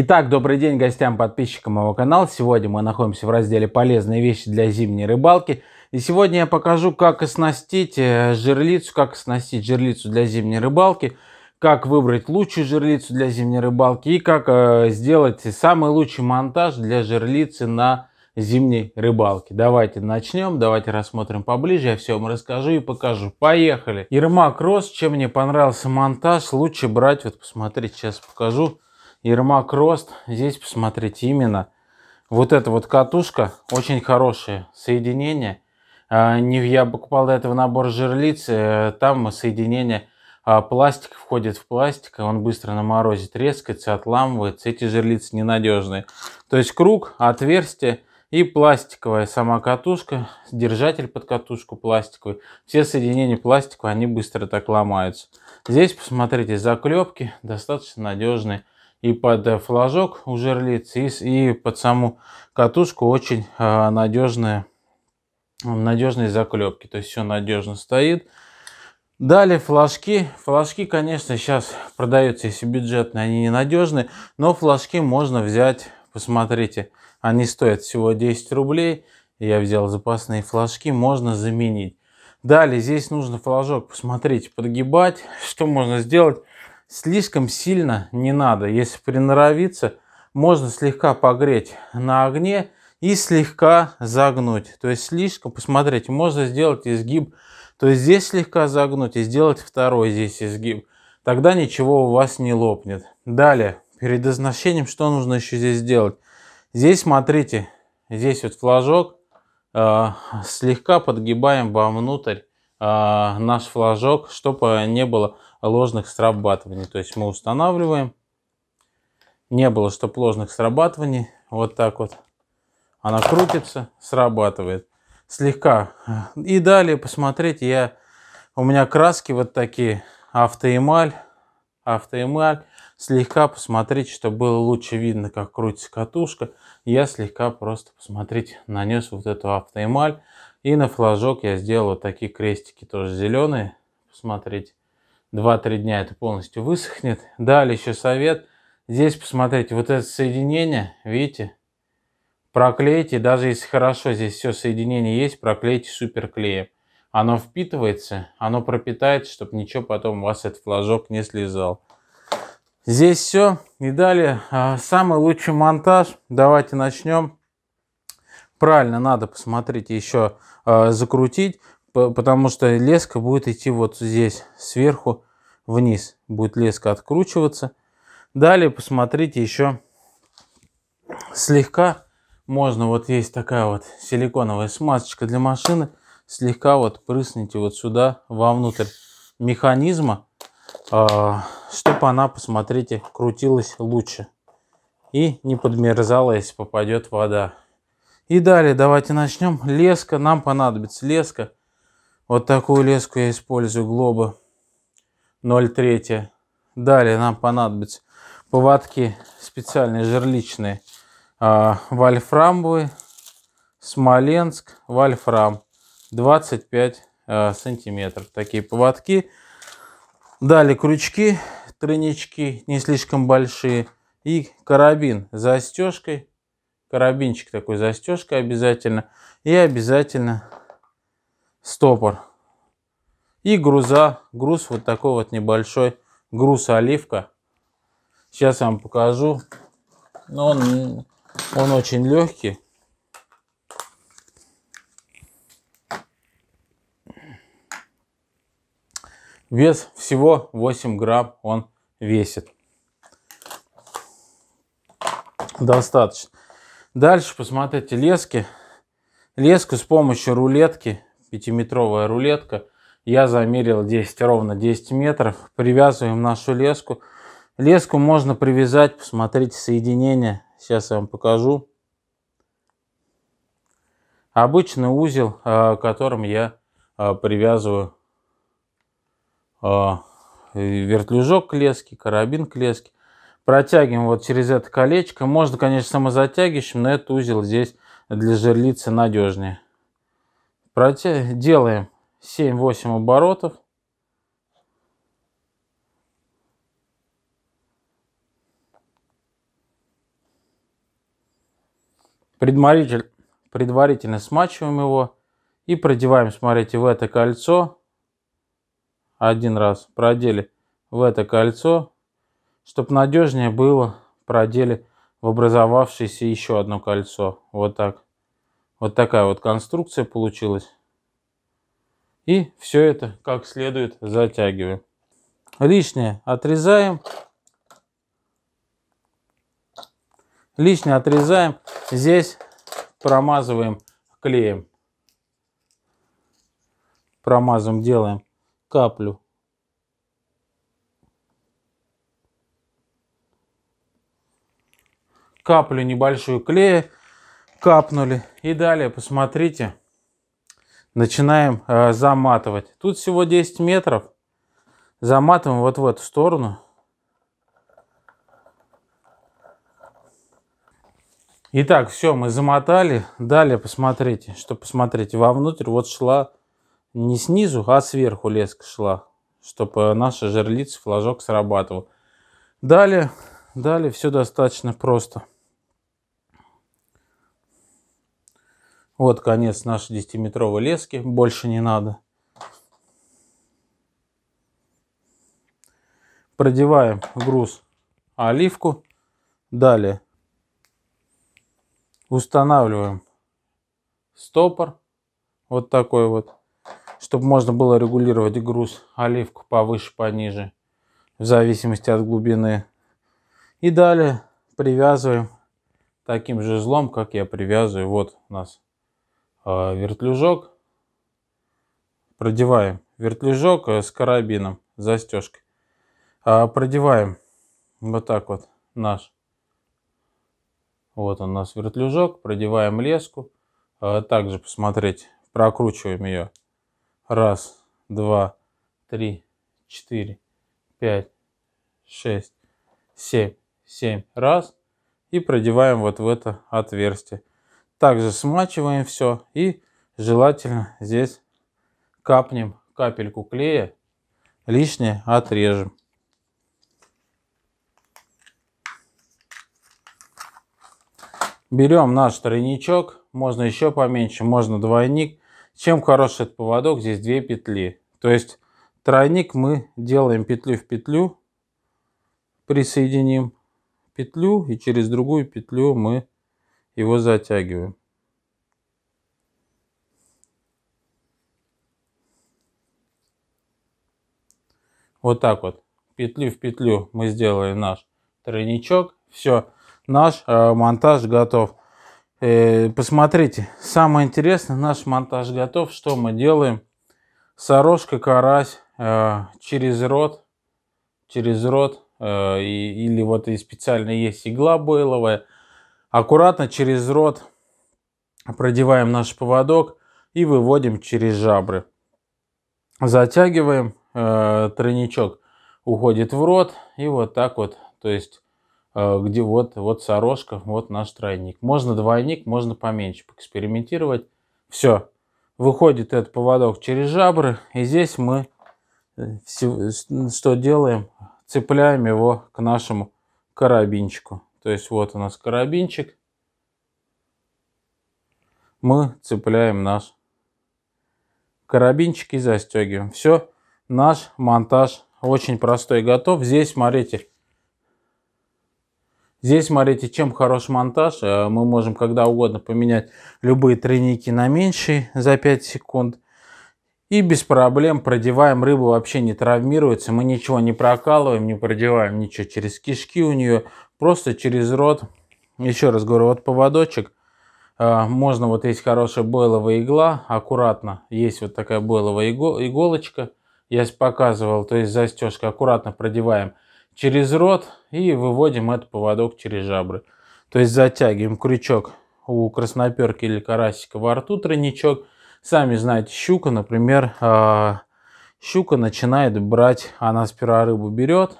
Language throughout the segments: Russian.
Итак, добрый день гостям, подписчикам моего канала. Сегодня мы находимся в разделе «Полезные вещи для зимней рыбалки». И сегодня я покажу, как оснастить э, жерлицу, как оснастить жерлицу для зимней рыбалки, как выбрать лучшую жерлицу для зимней рыбалки и как э, сделать самый лучший монтаж для жерлицы на зимней рыбалке. Давайте начнем, давайте рассмотрим поближе, я все вам расскажу и покажу. Поехали! Ермак Рос, чем мне понравился монтаж, лучше брать, вот посмотрите, сейчас покажу Ермак Рост. Здесь посмотрите именно вот эта вот катушка. Очень хорошее соединение. А, не я покупал до этого набор жерлиц. Э, там соединение а, пластик входит в пластик, он быстро на морозе трескается, отламывается. Эти жерлицы ненадежные. То есть круг, отверстие и пластиковая сама катушка, держатель под катушку пластиковый. Все соединения пластиковые, они быстро так ломаются. Здесь, посмотрите, заклепки достаточно надежные и под флажок у жерлиц, и, и под саму катушку очень надежные, надежные заклепки. То есть все надежно стоит. Далее флажки. Флажки, конечно, сейчас продаются, если бюджетные, они ненадежные, но флажки можно взять, посмотрите, они стоят всего 10 рублей. Я взял запасные флажки, можно заменить. Далее здесь нужно флажок, посмотрите, подгибать. Что можно сделать? слишком сильно не надо. Если приноровиться, можно слегка погреть на огне и слегка загнуть. То есть слишком, посмотрите, можно сделать изгиб, то есть здесь слегка загнуть и сделать второй здесь изгиб. Тогда ничего у вас не лопнет. Далее, перед оснащением что нужно еще здесь сделать? Здесь, смотрите, здесь вот флажок, э, слегка подгибаем вовнутрь э, наш флажок, чтобы не было ложных срабатываний. То есть мы устанавливаем. Не было чтоб ложных срабатываний. Вот так вот. Она крутится, срабатывает. Слегка. И далее посмотреть, я, у меня краски вот такие. Автоэмаль. Автоэмаль. Слегка посмотреть, чтобы было лучше видно, как крутится катушка. Я слегка просто посмотреть нанес вот эту автоэмаль. И на флажок я сделал вот такие крестики, тоже зеленые. Посмотрите. 2-3 дня это полностью высохнет. Далее еще совет. Здесь посмотрите, вот это соединение, видите, проклейте, даже если хорошо здесь все соединение есть, проклейте суперклеем. Оно впитывается, оно пропитается, чтобы ничего потом у вас этот флажок не слезал. Здесь все. И далее а, самый лучший монтаж. Давайте начнем. Правильно надо, посмотрите, еще а, закрутить потому что леска будет идти вот здесь, сверху вниз. Будет леска откручиваться. Далее посмотрите еще слегка можно, вот есть такая вот силиконовая смазочка для машины, слегка вот прысните вот сюда, вовнутрь механизма, а, чтобы она, посмотрите, крутилась лучше и не подмерзала, если попадет вода. И далее давайте начнем. Леска, нам понадобится леска вот такую леску я использую, глоба 0,3. Далее нам понадобятся поводки специальные, жерличные. А, вольфрамовые, Смоленск, вольфрам 25 а, сантиметров. Такие поводки. Далее крючки, тройнички не слишком большие. И карабин с застежкой. Карабинчик такой, застежкой обязательно. И обязательно стопор. И груза, груз вот такой вот небольшой, груз оливка. Сейчас я вам покажу. но Он, он очень легкий. Вес всего 8 грамм он весит. Достаточно. Дальше посмотрите лески. Леску с помощью рулетки пятиметровая рулетка. Я замерил 10, ровно 10 метров. Привязываем нашу леску. Леску можно привязать, посмотрите соединение. Сейчас я вам покажу. Обычный узел, э, которым я э, привязываю э, вертлюжок к леске, карабин к леске. Протягиваем вот через это колечко. Можно, конечно, самозатягивающим, но этот узел здесь для жерлицы надежнее. Протя... Делаем 7-8 оборотов. Предваритель, предварительно смачиваем его и продеваем, смотрите, в это кольцо. Один раз продели в это кольцо, чтобы надежнее было, продели в образовавшееся еще одно кольцо. Вот так. Вот такая вот конструкция получилась. И все это как следует затягиваем. Лишнее отрезаем. Лишнее отрезаем. Здесь промазываем клеем. Промазом делаем каплю. Каплю небольшую клея капнули. И далее, посмотрите, начинаем э, заматывать. Тут всего 10 метров. Заматываем вот в эту сторону. Итак, все, мы замотали. Далее посмотрите, что посмотрите. Вовнутрь вот шла не снизу, а сверху леска шла, чтобы наша жерлица, флажок срабатывал. Далее, далее все достаточно просто. Вот конец нашей 10-метровой лески. Больше не надо. Продеваем в груз оливку. Далее устанавливаем стопор. Вот такой вот. Чтобы можно было регулировать груз оливку повыше, пониже. В зависимости от глубины. И далее привязываем таким же злом, как я привязываю. Вот у нас а, вертлюжок. Продеваем вертлюжок э, с карабином, застежкой. А, продеваем вот так вот наш. Вот он у нас вертлюжок. Продеваем леску. А, также посмотреть, прокручиваем ее. Раз, два, три, четыре, пять, шесть, семь, семь раз. И продеваем вот в это отверстие. Также смачиваем все и желательно здесь капнем капельку клея, лишнее отрежем. Берем наш тройничок, можно еще поменьше, можно двойник. Чем хороший этот поводок, здесь две петли. То есть тройник мы делаем петлю в петлю, присоединим петлю и через другую петлю мы его затягиваем. Вот так вот. Петлю в петлю мы сделали наш тройничок. Все, наш э, монтаж готов. Э, посмотрите, самое интересное, наш монтаж готов. Что мы делаем? Сорожка, карась э, через рот, через рот. Э, и, или вот и специально есть игла бойловая Аккуратно через рот продеваем наш поводок и выводим через жабры. Затягиваем, э, тройничок уходит в рот и вот так вот, то есть э, где вот, вот сорожка, вот наш тройник. Можно двойник, можно поменьше поэкспериментировать. Все, выходит этот поводок через жабры и здесь мы э, все, что делаем, цепляем его к нашему карабинчику. То есть вот у нас карабинчик. Мы цепляем наш карабинчик и застегиваем. Все, наш монтаж очень простой готов. Здесь, смотрите, здесь, смотрите, чем хорош монтаж. Э, мы можем когда угодно поменять любые тройники на меньшие за 5 секунд. И без проблем продеваем, рыбу вообще не травмируется, мы ничего не прокалываем, не продеваем ничего через кишки у нее, просто через рот. Еще раз говорю, вот поводочек. А, можно, вот есть хорошая бойловая игла, аккуратно. Есть вот такая бойловая иголочка. Я показывал, то есть застежка. Аккуратно продеваем через рот и выводим этот поводок через жабры. То есть затягиваем крючок у красноперки или карасика во рту тройничок. Сами знаете, щука, например, а, щука начинает брать, она сперва рыбу берет,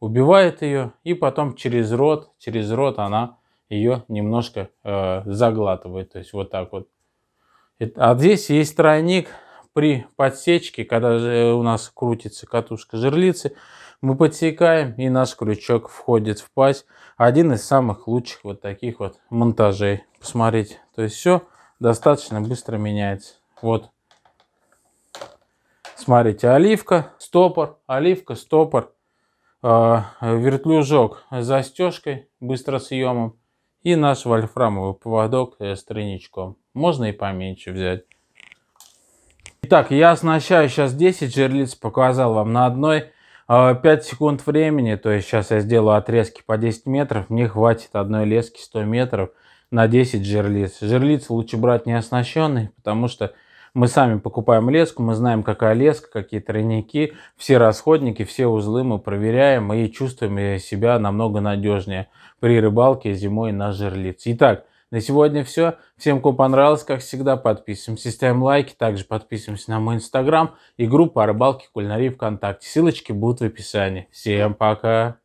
убивает ее, и потом через рот, через рот она ее немножко э, заглатывает, то есть вот так вот. А здесь есть тройник при подсечке, когда э, у нас крутится катушка жерлицы, мы подсекаем, и наш крючок входит в пасть. Один из самых лучших вот таких вот монтажей. Посмотрите, то есть все достаточно быстро меняется. Вот, смотрите, оливка, стопор, оливка, стопор. А, вертлюжок с застежкой быстросъемом и наш вольфрамовый поводок э, с тройничком. Можно и поменьше взять. Итак, я оснащаю сейчас 10 жерлиц, показал вам на одной. 5 а, секунд времени, то есть сейчас я сделаю отрезки по 10 метров, мне хватит одной лески 100 метров на 10 жерлиц. Жерлицы лучше брать не оснащенные, потому что мы сами покупаем леску, мы знаем, какая леска, какие тройники, все расходники, все узлы мы проверяем и чувствуем себя намного надежнее при рыбалке зимой на жерлиц. Итак, на сегодня все. Всем, кому понравилось, как всегда, подписываемся, ставим лайки, также подписываемся на мой инстаграм и группу о рыбалке кулинарии ВКонтакте. Ссылочки будут в описании. Всем пока!